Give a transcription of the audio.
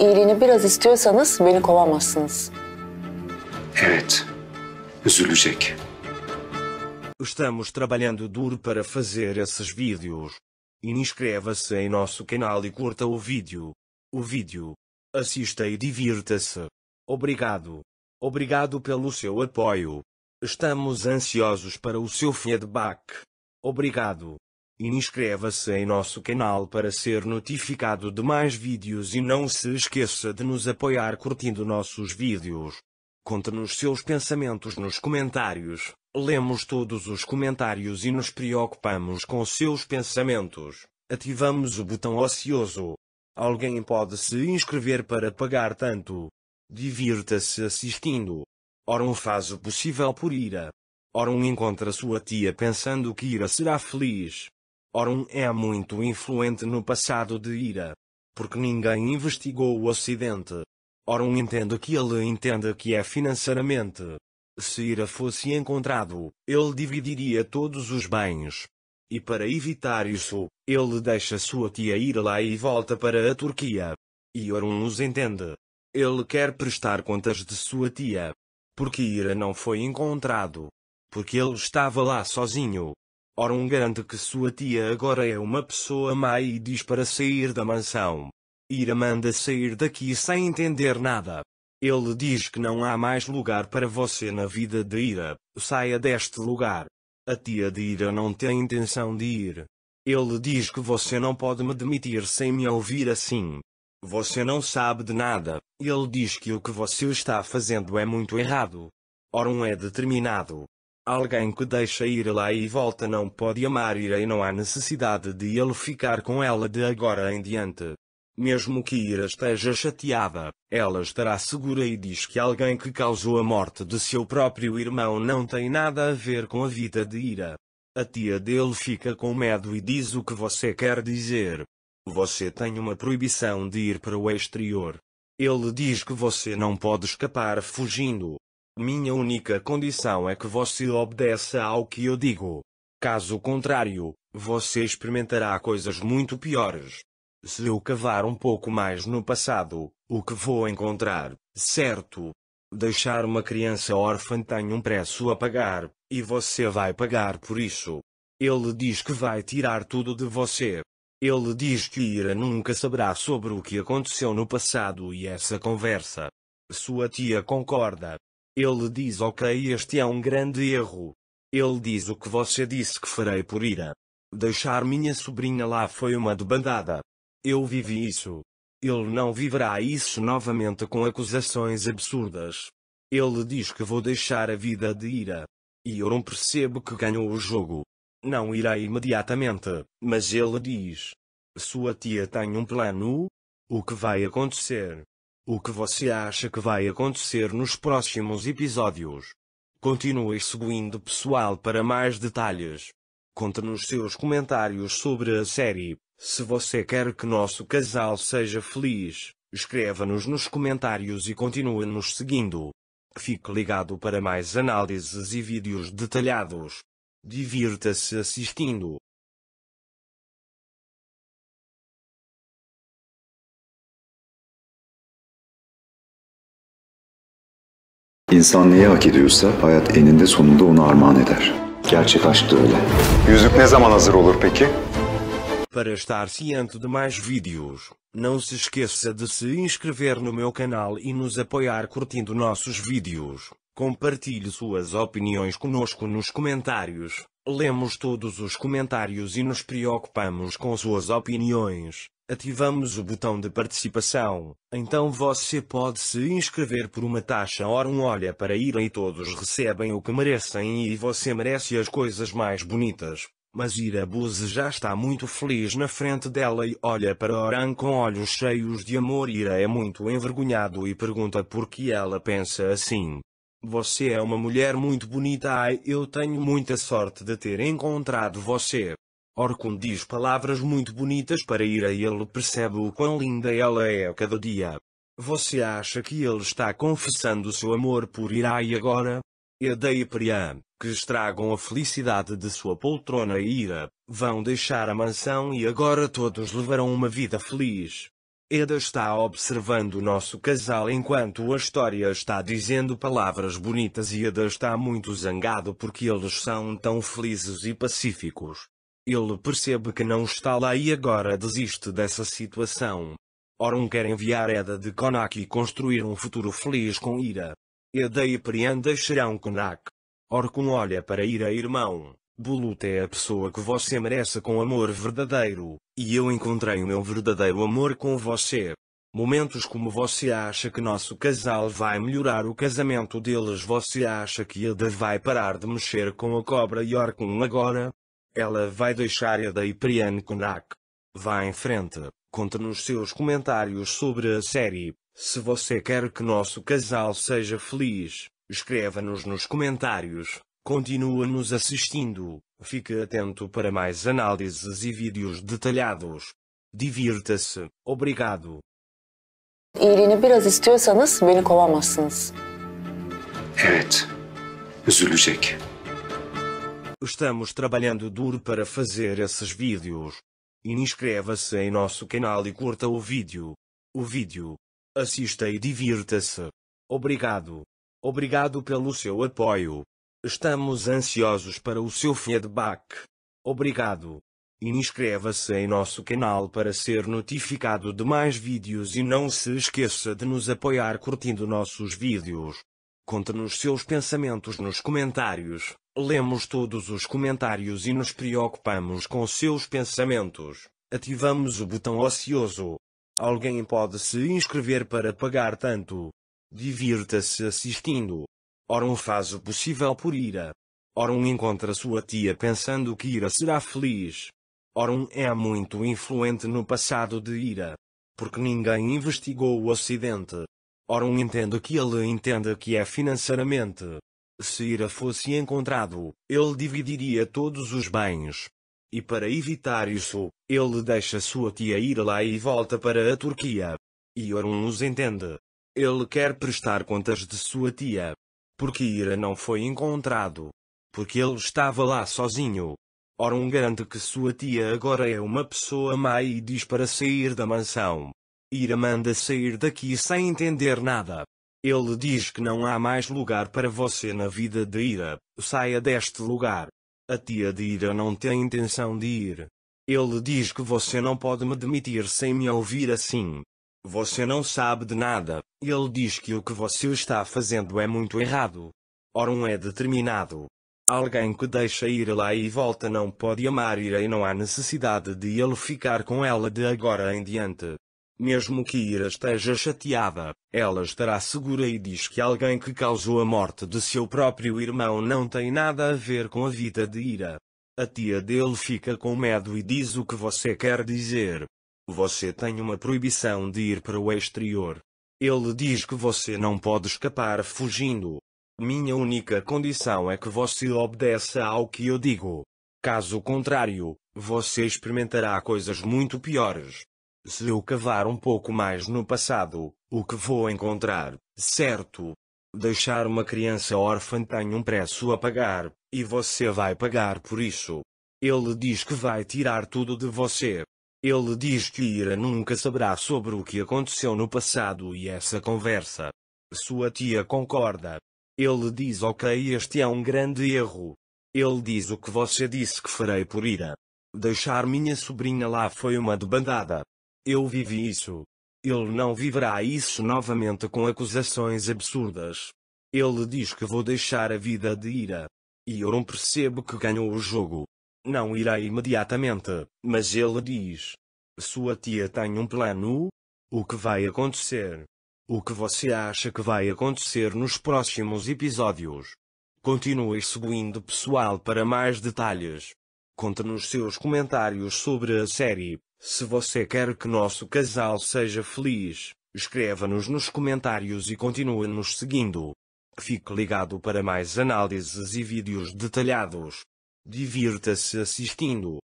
iyiliğini biraz istiyorsanız beni kovamazsınız. Evet, üzülecek. Estamos trabalhando duro para fazer esses vídeos. Inscreva-se em nosso canal e curta o vídeo. O vídeo. Assista e divirta-se. Obrigado. Obrigado pelo seu apoio. Estamos ansiosos para o seu feedback. Obrigado. Inscreva-se em nosso canal para ser notificado de mais vídeos e não se esqueça de nos apoiar curtindo nossos vídeos. Conte-nos seus pensamentos nos comentários. Lemos todos os comentários e nos preocupamos com seus pensamentos. Ativamos o botão ocioso. Alguém pode se inscrever para pagar tanto. Divirta-se assistindo. um faz o possível por Ira. um encontra sua tia pensando que Ira será feliz. Orun é muito influente no passado de Ira. Porque ninguém investigou o acidente. Orun entende que ele entende que é financeiramente. Se Ira fosse encontrado, ele dividiria todos os bens. E para evitar isso, ele deixa sua tia Ira lá e volta para a Turquia. E Orun os entende. Ele quer prestar contas de sua tia. Porque Ira não foi encontrado. Porque ele estava lá sozinho. Ora um garante que sua tia agora é uma pessoa má e diz para sair da mansão. Ira manda sair daqui sem entender nada. Ele diz que não há mais lugar para você na vida de Ira, saia deste lugar. A tia de Ira não tem intenção de ir. Ele diz que você não pode me demitir sem me ouvir assim. Você não sabe de nada, ele diz que o que você está fazendo é muito errado. Orum é determinado, Alguém que deixa ir lá e volta não pode amar Ira e não há necessidade de ele ficar com ela de agora em diante. Mesmo que Ira esteja chateada, ela estará segura e diz que alguém que causou a morte de seu próprio irmão não tem nada a ver com a vida de Ira. A tia dele fica com medo e diz o que você quer dizer. Você tem uma proibição de ir para o exterior. Ele diz que você não pode escapar fugindo, minha única condição é que você obedeça ao que eu digo. Caso contrário, você experimentará coisas muito piores. Se eu cavar um pouco mais no passado, o que vou encontrar, certo? Deixar uma criança órfã tem um preço a pagar, e você vai pagar por isso. Ele diz que vai tirar tudo de você. Ele diz que Ira nunca saberá sobre o que aconteceu no passado e essa conversa. Sua tia concorda, ele diz ok este é um grande erro. Ele diz o que você disse que farei por ira. Deixar minha sobrinha lá foi uma debandada. Eu vivi isso. Ele não viverá isso novamente com acusações absurdas. Ele diz que vou deixar a vida de ira. E eu não percebo que ganhou o jogo. Não irei imediatamente, mas ele diz. Sua tia tem um plano? O que vai acontecer? O que você acha que vai acontecer nos próximos episódios? Continue seguindo pessoal para mais detalhes. Conte-nos seus comentários sobre a série. Se você quer que nosso casal seja feliz, escreva-nos nos comentários e continue nos seguindo. Fique ligado para mais análises e vídeos detalhados. Divirta-se assistindo. İnsan neyi hak ediyorsa hayat eninde sonunda armağan eder. Gerçek aşk da öyle. Yüzük ne zaman hazır olur peki? Para estar ciente de mais vídeos, não se esqueça de se inscrever no meu canal e nos apoiar curtindo nossos vídeos. Compartilhe suas opiniões conosco nos comentários. Lemos todos os comentários e nos preocupamos com suas opiniões. Ativamos o botão de participação, então você pode se inscrever por uma taxa ou um olha para ir e todos recebem o que merecem e você merece as coisas mais bonitas. Mas Ira Irabuse já está muito feliz na frente dela e olha para Oran com olhos cheios de amor. Ira é muito envergonhado e pergunta por que ela pensa assim. Você é uma mulher muito bonita. Ai, eu tenho muita sorte de ter encontrado você. Orkun diz palavras muito bonitas para Ira e ele percebe o quão linda ela é a cada dia. Você acha que ele está confessando seu amor por Ira e agora? Eda e Priam, que estragam a felicidade de sua poltrona e Ira, vão deixar a mansão e agora todos levarão uma vida feliz. Eda está observando o nosso casal enquanto a história está dizendo palavras bonitas e Eda está muito zangado porque eles são tão felizes e pacíficos. Ele percebe que não está lá e agora desiste dessa situação. Orun quer enviar Eda de Konak e construir um futuro feliz com Ira. Eda e Prian deixarão Konak. Orkun olha para Ira irmão. Boluta é a pessoa que você merece com amor verdadeiro, e eu encontrei o meu verdadeiro amor com você. Momentos como você acha que nosso casal vai melhorar o casamento deles, você acha que Ada vai parar de mexer com a cobra Yorkun agora? Ela vai deixar Ada e Priyan Konak. Vá em frente, conte-nos seus comentários sobre a série. Se você quer que nosso casal seja feliz, escreva-nos nos comentários. Continua nos assistindo, fique atento para mais análises e vídeos detalhados. Divirta-se, obrigado. İyiliğini biraz istiyorsanız beni kovamazsınız. Evet, üzülecek. Estamos trabalhando duro para fazer esses vídeos. Inscreva-se em nosso canal e curta o vídeo. O vídeo. Assista e divirta-se. Obrigado. Obrigado pelo seu apoio. Estamos ansiosos para o seu feedback. Obrigado. Inscreva-se em nosso canal para ser notificado de mais vídeos e não se esqueça de nos apoiar curtindo nossos vídeos. Conte-nos seus pensamentos nos comentários. Lemos todos os comentários e nos preocupamos com seus pensamentos. Ativamos o botão ocioso. Alguém pode se inscrever para pagar tanto. Divirta-se assistindo. Ora um faz o possível por Ira. Ora um encontra sua tia pensando que Ira será feliz. Ora um é muito influente no passado de Ira. Porque ninguém investigou o acidente. Ora um entende que ele entenda que é financeiramente. Se Ira fosse encontrado, ele dividiria todos os bens. E para evitar isso, ele deixa sua tia ir lá e volta para a Turquia. E Orun os entende. Ele quer prestar contas de sua tia porque Ira não foi encontrado. Porque ele estava lá sozinho. Ora, um garante que sua tia agora é uma pessoa má e diz para sair da mansão. Ira manda sair daqui sem entender nada. Ele diz que não há mais lugar para você na vida de Ira, saia deste lugar. A tia de Ira não tem intenção de ir. Ele diz que você não pode me demitir sem me ouvir assim. Você não sabe de nada, ele diz que o que você está fazendo é muito errado. Ora, um é determinado. Alguém que deixa ir lá e volta não pode amar Ira e não há necessidade de ele ficar com ela de agora em diante. Mesmo que Ira esteja chateada, ela estará segura e diz que alguém que causou a morte de seu próprio irmão não tem nada a ver com a vida de Ira. A tia dele fica com medo e diz o que você quer dizer, você tem uma proibição de ir para o exterior. Ele diz que você não pode escapar fugindo. Minha única condição é que você obedeça ao que eu digo. Caso contrário, você experimentará coisas muito piores. Se eu cavar um pouco mais no passado, o que vou encontrar, certo? Deixar uma criança órfã tem um preço a pagar, e você vai pagar por isso. Ele diz que vai tirar tudo de você. Ele diz que Ira nunca saberá sobre o que aconteceu no passado e essa conversa. Sua tia concorda. Ele diz ok este é um grande erro. Ele diz o que você disse que farei por Ira. Deixar minha sobrinha lá foi uma debandada. Eu vivi isso. Ele não viverá isso novamente com acusações absurdas. Ele diz que vou deixar a vida de Ira. E eu não percebo que ganhou o jogo. Não irei imediatamente, mas ele diz: Sua tia tem um plano? O que vai acontecer? O que você acha que vai acontecer nos próximos episódios? Continue seguindo pessoal para mais detalhes. Conte-nos seus comentários sobre a série. Se você quer que nosso casal seja feliz, escreva-nos nos comentários e continue nos seguindo. Fique ligado para mais análises e vídeos detalhados. Divirta-se assistindo